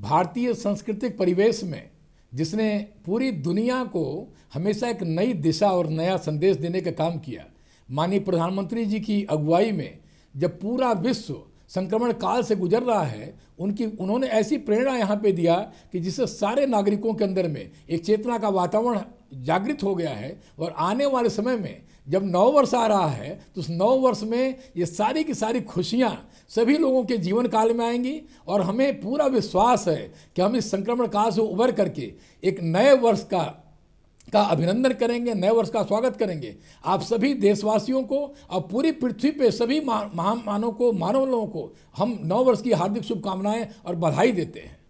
भारतीय सांस्कृतिक परिवेश में जिसने पूरी दुनिया को हमेशा एक नई दिशा और नया संदेश देने का काम किया माननीय प्रधानमंत्री जी की अगुवाई में जब पूरा विश्व संक्रमण काल से गुजर रहा है उनकी उन्होंने ऐसी प्रेरणा यहाँ पे दिया कि जिससे सारे नागरिकों के अंदर में एक चेतना का वातावरण जागृत हो गया है और आने वाले समय में जब नौ वर्ष आ रहा है तो उस नौ वर्ष में ये सारी की सारी खुशियाँ सभी लोगों के जीवन काल में आएंगी और हमें पूरा विश्वास है कि हम इस संक्रमण काल से उभर करके एक नए वर्ष का का अभिनंदन करेंगे नए वर्ष का स्वागत करेंगे आप सभी देशवासियों को और पूरी पृथ्वी पे सभी महामानों को मानव लोगों को हम नौ वर्ष की हार्दिक शुभकामनाएं और बधाई देते हैं